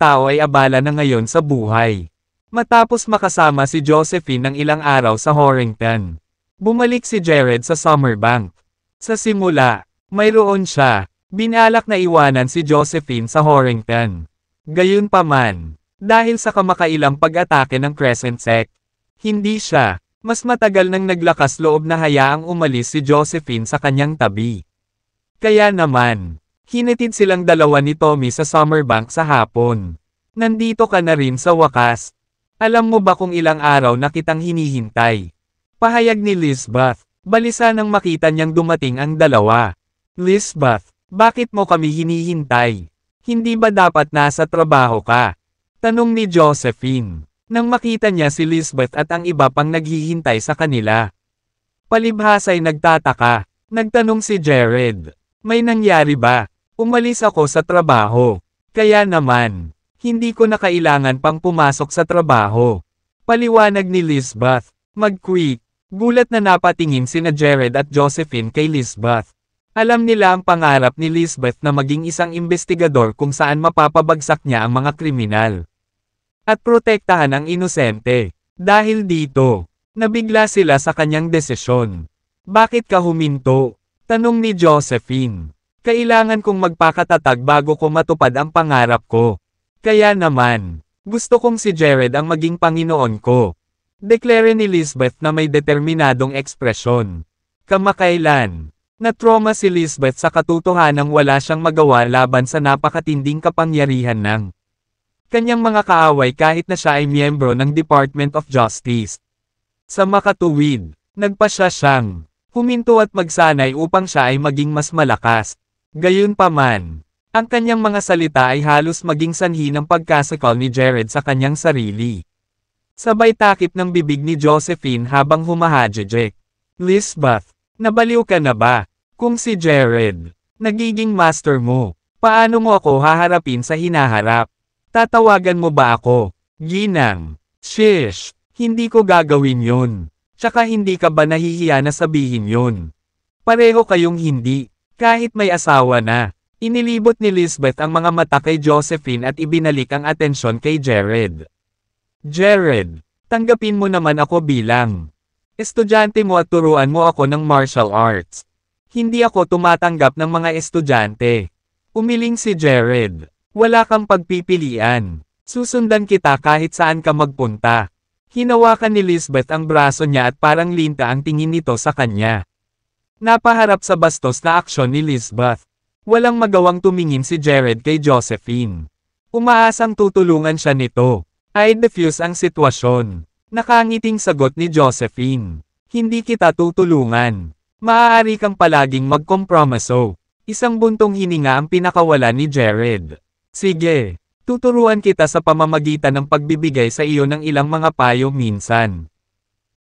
tao ay abala na ngayon sa buhay. Matapos makasama si Josephine ng ilang araw sa Horrington. Bumalik si Jared sa Summerbank. Sa simula, mayroon siya, binalak na iwanan si Josephine sa Horrington. Gayunpaman, dahil sa kamakailang pag-atake ng Crescent Sect, hindi siya, mas matagal nang naglakas loob na hayaang umalis si Josephine sa kanyang tabi. Kaya naman, hinitid silang dalawa ni Tommy sa Summerbank sa hapon. Nandito ka na rin sa wakas, alam mo ba kung ilang araw na kitang hinihintay? Pahayag ni Lisbeth. Balisa nang makita niyang dumating ang dalawa. Lisbeth, bakit mo kami hinihintay? Hindi ba dapat nasa trabaho ka? Tanong ni Josephine. Nang makita niya si Lisbeth at ang iba pang naghihintay sa kanila. Palibhasa'y nagtataka. Nagtanong si Jared. May nangyari ba? Umalis ako sa trabaho. Kaya naman, hindi ko na kailangan pang pumasok sa trabaho. Paliwanag ni Lisbeth. Mag-quick. Gulat na napatingin sina Jared at Josephine kay Lisbeth. Alam nila ang pangarap ni Lisbeth na maging isang investigador kung saan mapapabagsak niya ang mga kriminal. At protektahan ang inosente. Dahil dito, nabigla sila sa kanyang desisyon. Bakit ka huminto? Tanong ni Josephine. Kailangan kong magpakatatag bago ko matupad ang pangarap ko. Kaya naman, gusto kong si Jared ang maging Panginoon ko. Deklare ni Lisbeth na may determinadong ekspresyon. Kamakailan, na-trauma si Lisbeth sa katotohanang wala siyang magawa laban sa napakatinding kapangyarihan ng kanyang mga kaaway kahit na siya ay miyembro ng Department of Justice. Sa makatuwid, nagpa siya siyang huminto at magsanay upang siya ay maging mas malakas. Gayunpaman, ang kanyang mga salita ay halos maging sanhi ng pagkasakal ni Jared sa kanyang sarili. Sabay takip ng bibig ni Josephine habang humahajejek. Lisbeth, nabaliw ka na ba? Kung si Jared, nagiging master mo, paano mo ako haharapin sa hinaharap? Tatawagan mo ba ako? Ginang, shish, hindi ko gagawin yun. Tsaka hindi ka ba nahihiya na sabihin yun? Pareho kayong hindi, kahit may asawa na. Inilibot ni Lisbeth ang mga mata kay Josephine at ibinalik ang atensyon kay Jared. Jared, tanggapin mo naman ako bilang estudyante mo at turuan mo ako ng martial arts. Hindi ako tumatanggap ng mga estudyante. Umiling si Jared. Wala kang pagpipilian. Susundan kita kahit saan ka magpunta. Hinawakan ni Lisbeth ang braso niya at parang linta ang tingin nito sa kanya. Napaharap sa bastos na aksyon ni Lisbeth. Walang magawang tumingin si Jared kay Josephine. Umaasang tutulungan siya nito. I defuse ang sitwasyon. Nakangiting sagot ni Josephine. Hindi kita tutulungan. Maaari kang palaging magkompromiso. Isang buntong hininga ang pinakawala ni Jared. Sige, tuturuan kita sa pamamagitan ng pagbibigay sa iyo ng ilang mga payo minsan.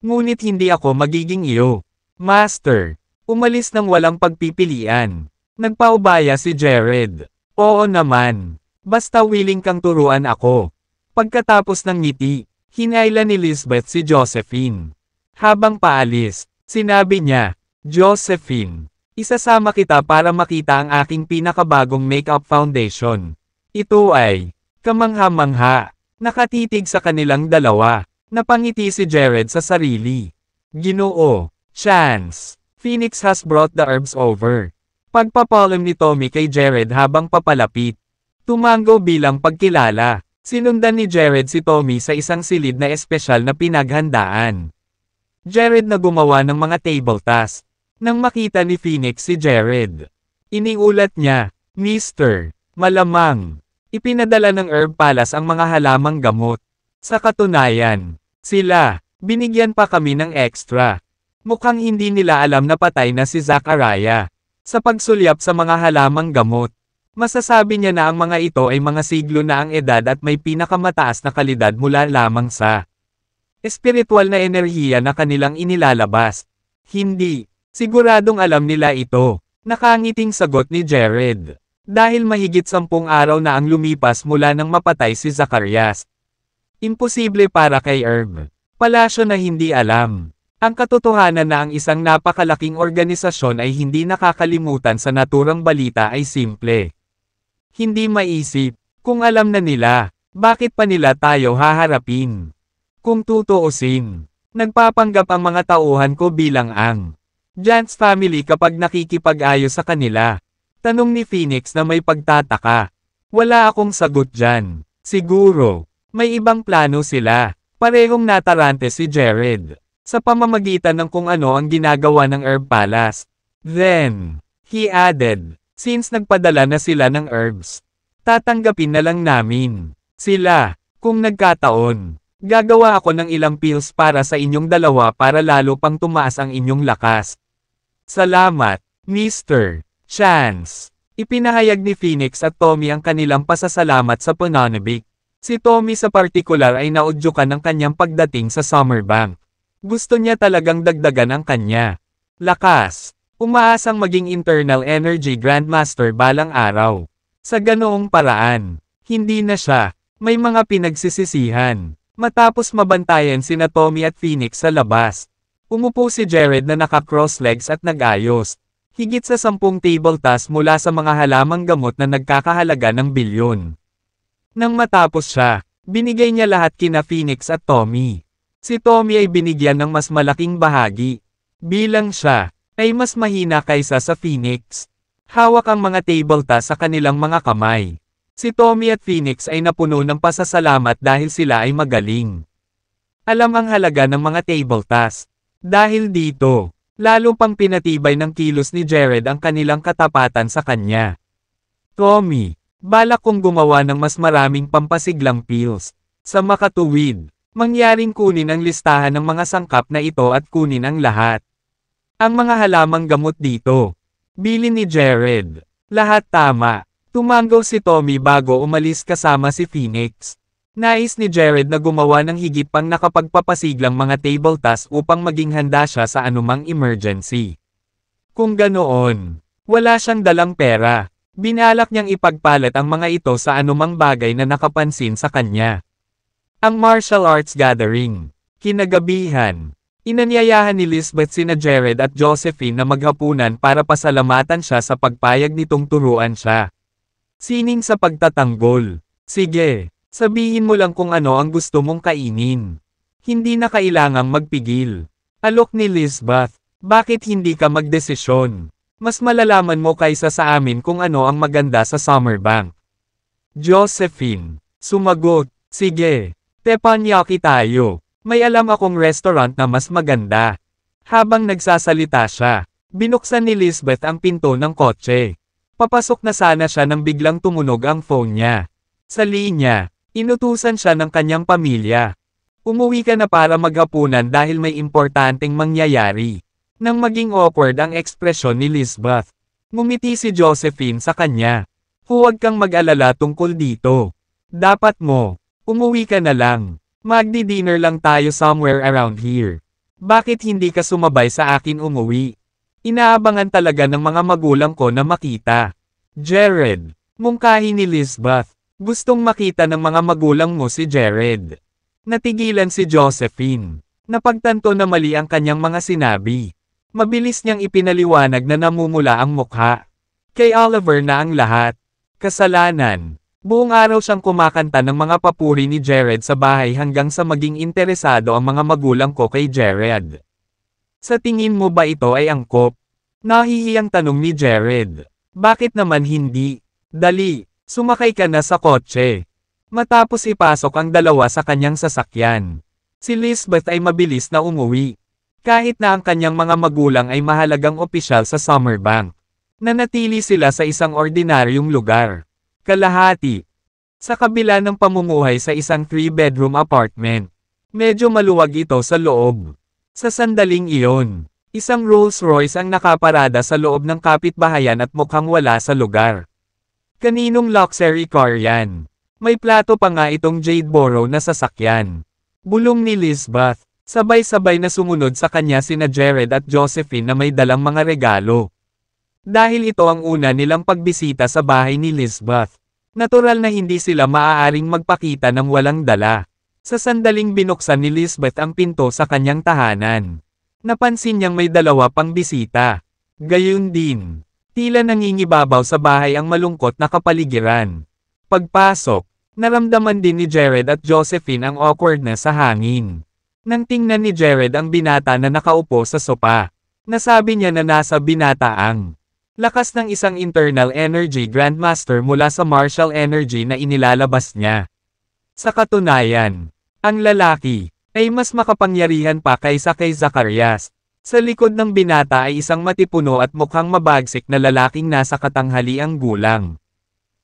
Ngunit hindi ako magiging iyo. Master, umalis ng walang pagpipilian. Nagpaubaya si Jared. Oo naman. Basta willing kang turuan ako. Pagkatapos ng ngiti, hinayla ni Lisbeth si Josephine. Habang paalis, sinabi niya, Josephine, isasama kita para makita ang aking pinakabagong makeup foundation. Ito ay, kamangha-mangha, nakatitig sa kanilang dalawa, napangiti si Jared sa sarili. Ginoo, chance, Phoenix has brought the herbs over. Pagpapalim ni Tommy kay Jared habang papalapit. Tumango bilang pagkilala. Sinundan ni Jared si Tommy sa isang silid na espesyal na pinaghandaan. Jared na gumawa ng mga table task. Nang makita ni Phoenix si Jared. Iniulat niya, Mister, malamang, ipinadala ng Herb Palace ang mga halamang gamot. Sa katunayan, sila, binigyan pa kami ng extra. Mukhang hindi nila alam na patay na si Zachariah sa pagsulyap sa mga halamang gamot. Masasabi niya na ang mga ito ay mga siglo na ang edad at may pinakamataas na kalidad mula lamang sa espiritual na enerhiya na kanilang inilalabas. Hindi. Siguradong alam nila ito. Nakangiting sagot ni Jared. Dahil mahigit sampung araw na ang lumipas mula nang mapatay si Zacarias. Imposible para kay Herb. Palasyo na hindi alam. Ang katotohanan na ang isang napakalaking organisasyon ay hindi nakakalimutan sa naturang balita ay simple. Hindi maisip, kung alam na nila, bakit pa nila tayo haharapin? Kung tutuusin, nagpapanggap ang mga tauhan ko bilang ang Giants family kapag nakikipag-ayo sa kanila. Tanong ni Phoenix na may pagtataka. Wala akong sagot dyan. Siguro, may ibang plano sila. Parehong natarante si Jared sa pamamagitan ng kung ano ang ginagawa ng herb palace. Then, he added, since nagpadala na sila ng herbs, tatanggapin na lang namin sila kung nagkataon. Gagawa ako ng ilang pills para sa inyong dalawa para lalo pang tumaas ang inyong lakas. Salamat, Mr. Chance. Ipinahayag ni Phoenix at Tommy ang kanilang pasasalamat sa Pananabik. Si Tommy sa partikular ay naudyukan ng kanyang pagdating sa Summerbank. Gusto niya talagang dagdagan ang kanya. Lakas. Umaasang maging internal energy grandmaster balang araw. Sa ganoong paraan, hindi na siya, may mga pinagsisisihan. Matapos mabantayan sina Tommy at Phoenix sa labas, umupo si Jared na naka-cross legs at nag-ayos. Higit sa sampung table tas mula sa mga halamang gamot na nagkakahalaga ng bilyon. Nang matapos siya, binigay niya lahat kina Phoenix at Tommy. Si Tommy ay binigyan ng mas malaking bahagi. Bilang siya, ay mas mahina kaysa sa Phoenix. Hawak ang mga tableta sa kanilang mga kamay. Si Tommy at Phoenix ay napuno ng pasasalamat dahil sila ay magaling. Alam ang halaga ng mga tableta's. Dahil dito, lalo pang pinatibay ng kilos ni Jared ang kanilang katapatan sa kanya. Tommy, balak kong gumawa ng mas maraming pampasiglang pills. Sa makatuwid, Mangyaring kunin ang listahan ng mga sangkap na ito at kunin ang lahat. Ang mga halamang gamot dito. Bili ni Jared. Lahat tama. Tumanggaw si Tommy bago umalis kasama si Phoenix. Nais ni Jared na gumawa ng higit pang nakapagpapasiglang mga table tasks upang maging handa siya sa anumang emergency. Kung ganoon, wala siyang dalang pera. Binalak niyang ipagpalit ang mga ito sa anumang bagay na nakapansin sa kanya. Ang martial arts gathering. Kinagabihan. Inanyayahan ni Lisbeth sina Jared at Josephine na maghapunan para pasalamatan siya sa pagpayag nitong turuan siya. Sining sa pagtatanggol. Sige, sabihin mo lang kung ano ang gusto mong kainin. Hindi na kailangang magpigil. Alok ni Lisbeth, bakit hindi ka magdesisyon? Mas malalaman mo kaysa sa amin kung ano ang maganda sa Summerbank. Josephine, sumagot, sige, Tepanyaki tayo. May alam akong restaurant na mas maganda. Habang nagsasalita siya, binuksan ni Lisbeth ang pinto ng kotse. Papasok na sana siya nang biglang tumunog ang phone niya. Sa linya, inutusan siya ng kanyang pamilya. Umuwi ka na para maghapunan dahil may importanteng mangyayari. Nang maging awkward ang ekspresyon ni Lisbeth. Ngumiti si Josephine sa kanya. Huwag kang mag-alala tungkol dito. Dapat mo, Umuwi ka na lang. Magdi-dinner lang tayo somewhere around here. Bakit hindi ka sumabay sa akin umuwi? Inaabangan talaga ng mga magulang ko na makita. Jared. Mungkahi ni Lisbeth. Gustong makita ng mga magulang mo si Jared. Natigilan si Josephine. Napagtanto na mali ang kanyang mga sinabi. Mabilis niyang ipinaliwanag na namumula ang mukha. Kay Oliver na ang lahat. Kasalanan. Buong araw siyang kumakanta ng mga papuri ni Jared sa bahay hanggang sa maging interesado ang mga magulang ko kay Jared. Sa tingin mo ba ito ay angkop? Nahihiyang tanong ni Jared. Bakit naman hindi? Dali, sumakay ka na sa kotse. Matapos ipasok ang dalawa sa kanyang sasakyan. Si Lisbeth ay mabilis na umuwi. Kahit na ang kanyang mga magulang ay mahalagang opisyal sa Summerbank. Nanatili sila sa isang ordinaryong lugar kalahati. Sa kabila ng pamumuhay sa isang 3-bedroom apartment. Medyo maluwag ito sa loob. Sa sandaling iyon, isang Rolls-Royce ang nakaparada sa loob ng kapitbahayan at mukhang wala sa lugar. Kaninong luxury car yan? May plato pa nga itong Jade Borough na sasakyan. Bulong ni Lisbeth, sabay-sabay na sumunod sa kanya sina Jared at Josephine na may dalang mga regalo. Dahil ito ang una nilang pagbisita sa bahay ni Lisbeth. Natural na hindi sila maaaring magpakita ng walang dala. Sa sandaling binuksan ni Lisbeth ang pinto sa kanyang tahanan. Napansin niyang may dalawa pang bisita. Gayun din, tila nangingibabaw sa bahay ang malungkot na kapaligiran. Pagpasok, naramdaman din ni Jared at Josephine ang awkward na sa hangin. Nang tingnan ni Jared ang binata na nakaupo sa sopa, nasabi niya na nasa binata ang Lakas ng isang internal energy grandmaster mula sa martial energy na inilalabas niya. Sa katunayan, ang lalaki ay mas makapangyarihan pa kaysa kay Zacarias. Sa likod ng binata ay isang matipuno at mukhang mabagsik na lalaking nasa katanghaliang gulang.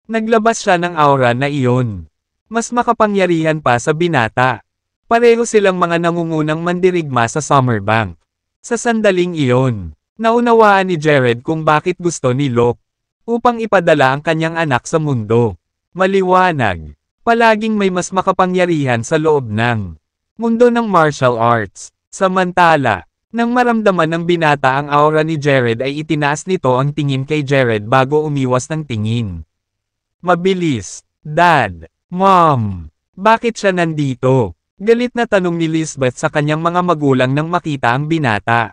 Naglabas siya ng aura na iyon. Mas makapangyarihan pa sa binata. Pareho silang mga nangungunang mandirigma sa Summerbank. Sa sandaling iyon, Naunawaan ni Jared kung bakit gusto ni Locke upang ipadala ang kanyang anak sa mundo. Maliwanag. Palaging may mas makapangyarihan sa loob ng mundo ng martial arts. Samantala, nang maramdaman ng binata ang aura ni Jared ay itinaas nito ang tingin kay Jared bago umiwas ng tingin. Mabilis. Dad. Mom. Bakit siya nandito? Galit na tanong ni Lisbeth sa kanyang mga magulang nang makita ang binata.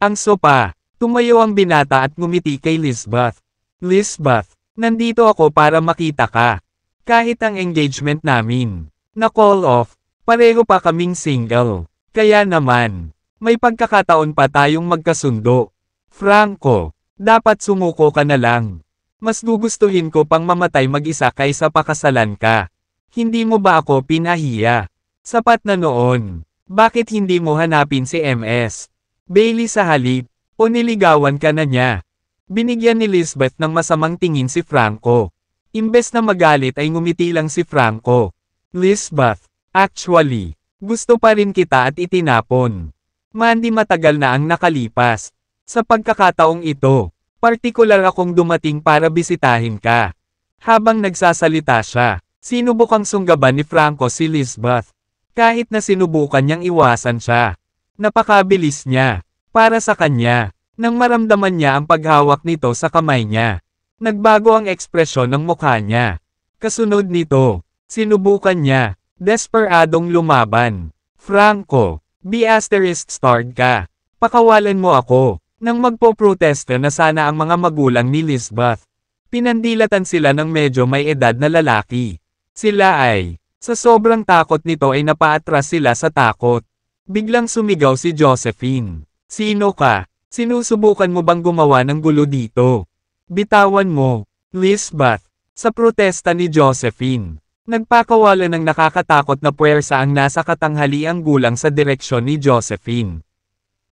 Ang sopa. Tumayo ang binata at ngumiti kay Lisbeth. Lisbeth, nandito ako para makita ka. Kahit ang engagement namin, na call off, pareho pa kaming single. Kaya naman, may pagkakataon pa tayong magkasundo. Franco, dapat sumuko ka na lang. Mas gugustuhin ko pang mamatay mag-isa kaysa pakasalan ka. Hindi mo ba ako pinahiya? Sapat na noon. Bakit hindi mo hanapin si MS? Bailey sa halip, o niligawan ka na niya. Binigyan ni Lisbeth ng masamang tingin si Franco. Imbes na magalit ay ngumiti lang si Franco. Lisbeth, actually, gusto pa rin kita at itinapon. Mandy matagal na ang nakalipas. Sa pagkakataong ito, partikular akong dumating para bisitahin ka. Habang nagsasalita siya, sinubukang sunggaban ni Franco si Lisbeth. Kahit na sinubukan niyang iwasan siya, Napakabilis niya. Para sa kanya, nang maramdaman niya ang paghawak nito sa kamay niya. Nagbago ang ekspresyon ng mukha niya. Kasunod nito, sinubukan niya, desperadong lumaban. Franco, be asterisk starred ka. Pakawalan mo ako. Nang magpoprotesta na sana ang mga magulang ni Lisbeth. Pinandilatan sila ng medyo may edad na lalaki. Sila ay, sa sobrang takot nito ay napaatras sila sa takot. Biglang sumigaw si Josephine. Sino ka? Sinusubukan mo bang gumawa ng gulo dito? Bitawan mo, Lisbeth. Sa protesta ni Josephine, nagpakawala ng nakakatakot na puwersa ang nasa katanghaliang gulang sa direksyon ni Josephine.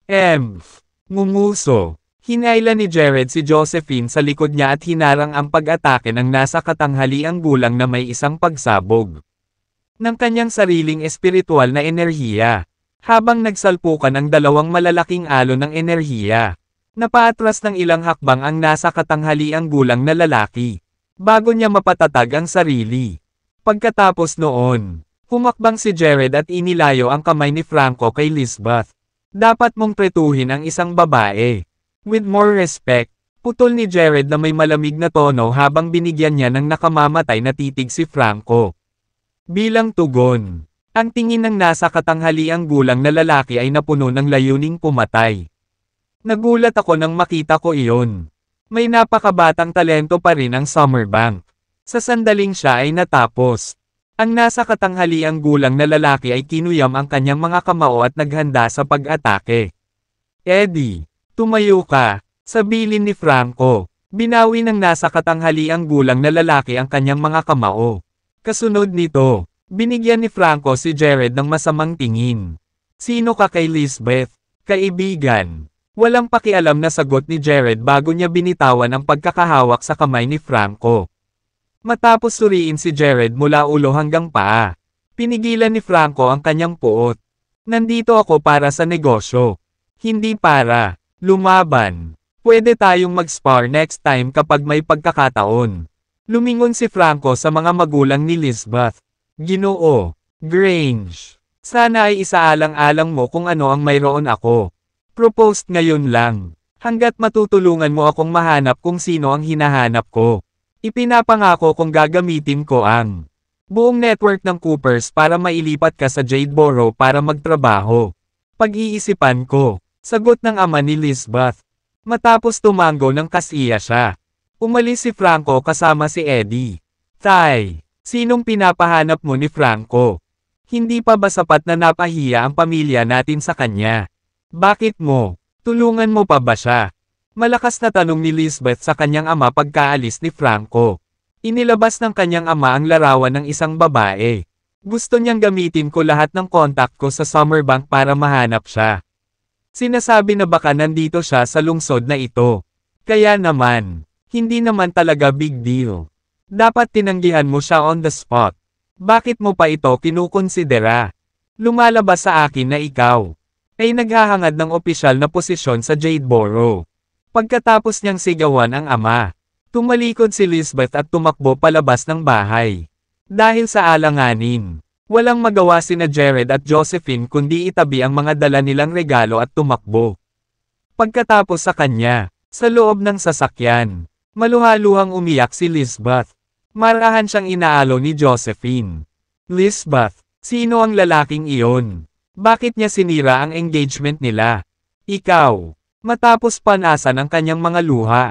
Emph. Ngumuso. Hinayla ni Jared si Josephine sa likod niya at hinarang ang pag-atake ng nasa katanghaliang gulang na may isang pagsabog ng kanyang sariling espiritual na enerhiya habang nagsalpukan ang dalawang malalaking alon ng enerhiya. Napaatras ng ilang hakbang ang nasa katanghaliang gulang na lalaki, bago niya mapatatag ang sarili. Pagkatapos noon, humakbang si Jared at inilayo ang kamay ni Franco kay Lisbeth. Dapat mong tretuhin ang isang babae. With more respect, putol ni Jared na may malamig na tono habang binigyan niya ng nakamamatay na titig si Franco. Bilang tugon, ang tingin ng nasa katanghaliang gulang na lalaki ay napuno ng layuning pumatay. Nagulat ako nang makita ko iyon. May napakabatang talento pa rin ang Summerbank. Sa sandaling siya ay natapos. Ang nasa katanghaliang gulang na lalaki ay kinuyam ang kanyang mga kamao at naghanda sa pag-atake. Eddie, tumayo ka, sabilin ni Franco. Binawi ng nasa katanghaliang gulang na lalaki ang kanyang mga kamao. Kasunod nito, Binigyan ni Franco si Jared ng masamang tingin. Sino ka kay Lisbeth? Kaibigan. Walang pakialam na sagot ni Jared bago niya binitawan ang pagkakahawak sa kamay ni Franco. Matapos suriin si Jared mula ulo hanggang paa. Pinigilan ni Franco ang kanyang puot. Nandito ako para sa negosyo. Hindi para. Lumaban. Pwede tayong mag-spar next time kapag may pagkakataon. Lumingon si Franco sa mga magulang ni Lisbeth. Ginoo, Grange, sana ay isaalang-alang mo kung ano ang mayroon ako. Proposed ngayon lang. Hanggat matutulungan mo akong mahanap kung sino ang hinahanap ko. Ipinapangako kong gagamitin ko ang buong network ng Coopers para mailipat ka sa Jadeboro para magtrabaho. Pag-iisipan ko, sagot ng ama ni Lisbeth. Matapos tumango ng kasiya siya. Umalis si Franco kasama si Eddie. Tay! Sinong pinapahanap mo ni Franco? Hindi pa ba sapat na napahiya ang pamilya natin sa kanya? Bakit mo? Tulungan mo pa ba siya? Malakas na tanong ni Lisbeth sa kanyang ama pagkaalis ni Franco. Inilabas ng kanyang ama ang larawan ng isang babae. Gusto niyang gamitin ko lahat ng kontak ko sa Summerbank para mahanap siya. Sinasabi na baka nandito siya sa lungsod na ito. Kaya naman, hindi naman talaga big deal. Dapat tinanggihan mo siya on the spot. Bakit mo pa ito kinukonsidera? Lumalabas sa akin na ikaw ay naghahangad ng opisyal na posisyon sa Jadeboro. Pagkatapos niyang sigawan ang ama, tumalikod si Lisbeth at tumakbo palabas ng bahay. Dahil sa alanganin, walang magawa sina Jared at Josephine kundi itabi ang mga dala nilang regalo at tumakbo. Pagkatapos sa kanya, sa loob ng sasakyan, maluhaluhang umiyak si Lisbeth. Marahan siyang inaalo ni Josephine. Lisbeth, sino ang lalaking iyon? Bakit niya sinira ang engagement nila? Ikaw. Matapos panasan ang kanyang mga luha.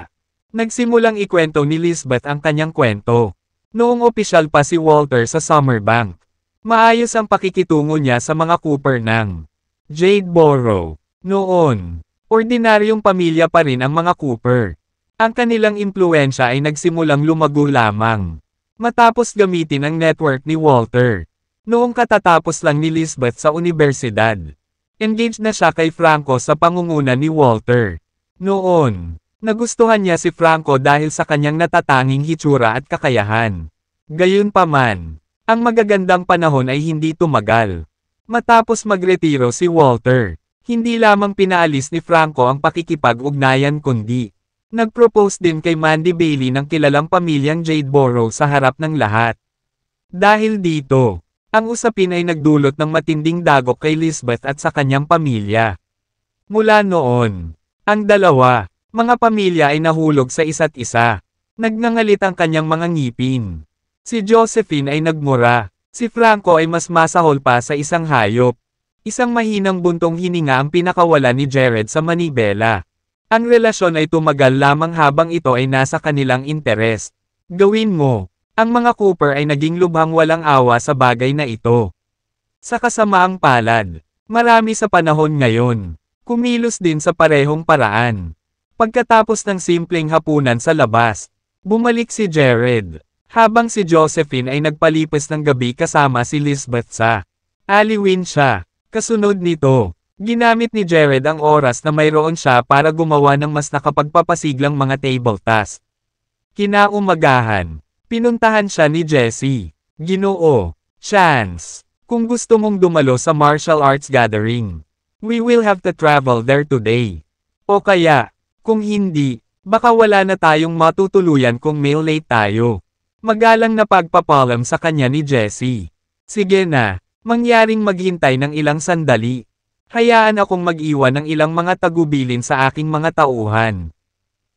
Nagsimulang ikwento ni Lisbeth ang kanyang kwento. Noong opisyal pa si Walter sa Summerbank. Maayos ang pakikitungo niya sa mga Cooper ng Jade Borough. Noon, ordinaryong pamilya pa rin ang mga Cooper. Ang kanilang impluensya ay nagsimulang lumago lamang. Matapos gamitin ang network ni Walter. Noong katatapos lang ni Lisbeth sa universidad. Engaged na siya kay Franco sa pangunguna ni Walter. Noon, nagustuhan niya si Franco dahil sa kanyang natatanging hitsura at kakayahan. Gayunpaman, ang magagandang panahon ay hindi tumagal. Matapos magretiro si Walter, hindi lamang pinaalis ni Franco ang pakikipag-ugnayan kundi Nagpropose din kay Mandy Bailey ng kilalang pamilyang Jade Borough sa harap ng lahat. Dahil dito, ang usapin ay nagdulot ng matinding dagok kay Lisbeth at sa kanyang pamilya. Mula noon, ang dalawa, mga pamilya ay nahulog sa isa't isa. Nagnangalit ang kanyang mga ngipin. Si Josephine ay nagmura, si Franco ay mas masahol pa sa isang hayop. Isang mahinang buntong hininga ang pinakawala ni Jared sa manibela. Ang relasyon ay tumagal lamang habang ito ay nasa kanilang interes. Gawin mo. Ang mga Cooper ay naging lubhang walang awa sa bagay na ito. Sa kasamaang palad, marami sa panahon ngayon, kumilos din sa parehong paraan. Pagkatapos ng simpleng hapunan sa labas, bumalik si Jared, habang si Josephine ay nagpalipas ng gabi kasama si Lisbeth sa Aliwin siya. Kasunod nito, Ginamit ni Jared ang oras na mayroon siya para gumawa ng mas nakapagpapasiglang mga table task. Kinaumagahan, pinuntahan siya ni Jesse. Ginoo, chance. Kung gusto mong dumalo sa martial arts gathering, we will have to travel there today. O kaya, kung hindi, baka wala na tayong matutuluyan kung mail late tayo. Magalang na pagpapalam sa kanya ni Jesse. Sige na, mangyaring maghintay ng ilang sandali. Hayaan akong mag-iwan ng ilang mga tagubilin sa aking mga tauhan.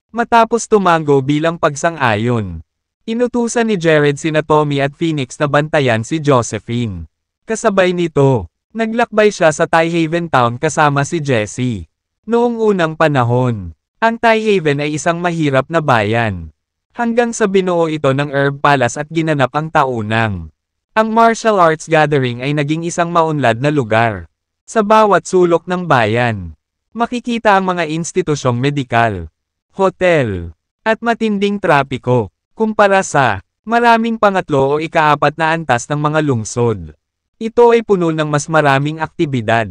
Matapos tumango bilang pagsang-ayon. Inutusan ni Jared sina Tommy at Phoenix na bantayan si Josephine. Kasabay nito, naglakbay siya sa Thai Haven Town kasama si Jesse. Noong unang panahon, ang Thai Haven ay isang mahirap na bayan. Hanggang sa binuo ito ng Herb Palace at ginanap ang taunang. Ang martial arts gathering ay naging isang maunlad na lugar. Sa bawat sulok ng bayan, makikita ang mga institusyong medikal, hotel, at matinding trapiko, kumpara sa maraming pangatlo o ikaapat na antas ng mga lungsod. Ito ay puno ng mas maraming aktibidad.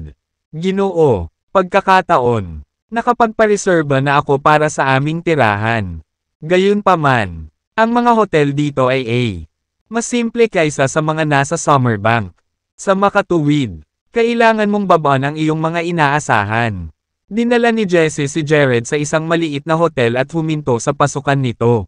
Ginoo, pagkakataon, nakapagpareserba na ako para sa aming tirahan. Gayunpaman, ang mga hotel dito ay A. Mas simple kaysa sa mga nasa Summerbank. Sa makatuwid, kailangan mong babaan ang iyong mga inaasahan. Dinala ni Jesse si Jared sa isang maliit na hotel at huminto sa pasukan nito.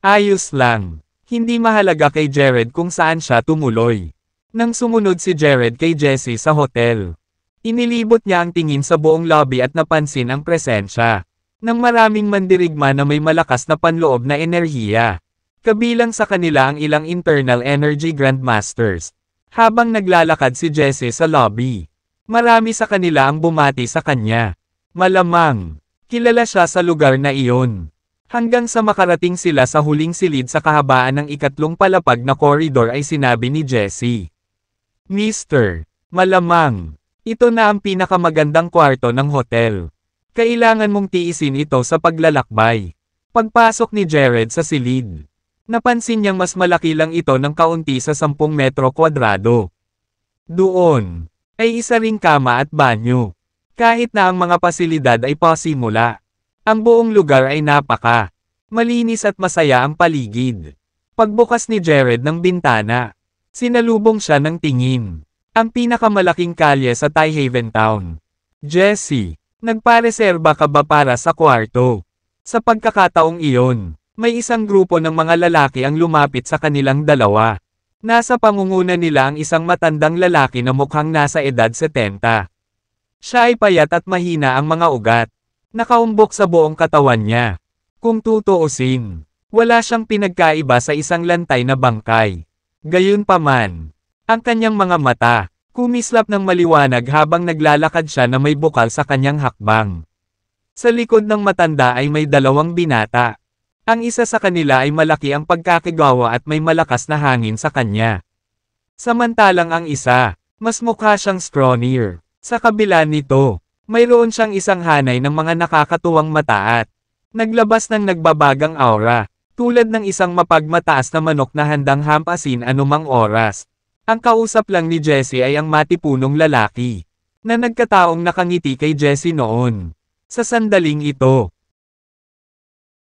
Ayos lang. Hindi mahalaga kay Jared kung saan siya tumuloy. Nang sumunod si Jared kay Jesse sa hotel. Inilibot niya ang tingin sa buong lobby at napansin ang presensya ng maraming mandirigma na may malakas na panloob na enerhiya. Kabilang sa kanila ang ilang internal energy grandmasters, habang naglalakad si Jesse sa lobby. Marami sa kanila ang bumati sa kanya. Malamang, kilala siya sa lugar na iyon. Hanggang sa makarating sila sa huling silid sa kahabaan ng ikatlong palapag na koridor ay sinabi ni Jesse. Mister, malamang, ito na ang pinakamagandang kwarto ng hotel. Kailangan mong tiisin ito sa paglalakbay. Pagpasok ni Jared sa silid, Napansin niyang mas malaki lang ito ng kaunti sa 10 metro kwadrado. Doon, ay isa ring kama at banyo. Kahit na ang mga pasilidad ay pasimula. Ang buong lugar ay napaka. Malinis at masaya ang paligid. Pagbukas ni Jared ng bintana, sinalubong siya ng tingin. Ang pinakamalaking kalye sa Thai Haven Town. Jesse, nagpareserba ka ba para sa kwarto? Sa pagkakataong iyon, may isang grupo ng mga lalaki ang lumapit sa kanilang dalawa. Nasa pangunguna nila ang isang matandang lalaki na mukhang nasa edad 70. Siya ay payat at mahina ang mga ugat. Nakaumbok sa buong katawan niya. Kung tutuusin, wala siyang pinagkaiba sa isang lantay na bangkay. Gayunpaman, ang kanyang mga mata, kumislap ng maliwanag habang naglalakad siya na may bukal sa kanyang hakbang. Sa likod ng matanda ay may dalawang binata. Ang isa sa kanila ay malaki ang pagkakagawa at may malakas na hangin sa kanya. Samantalang ang isa, mas mukha siyang scrawnier. Sa kabila nito, mayroon siyang isang hanay ng mga nakakatuwang mata at naglabas ng nagbabagang aura, tulad ng isang mapagmataas na manok na handang hampasin anumang oras. Ang kausap lang ni Jesse ay ang matipunong lalaki, na nagkataong nakangiti kay Jesse noon. Sa sandaling ito,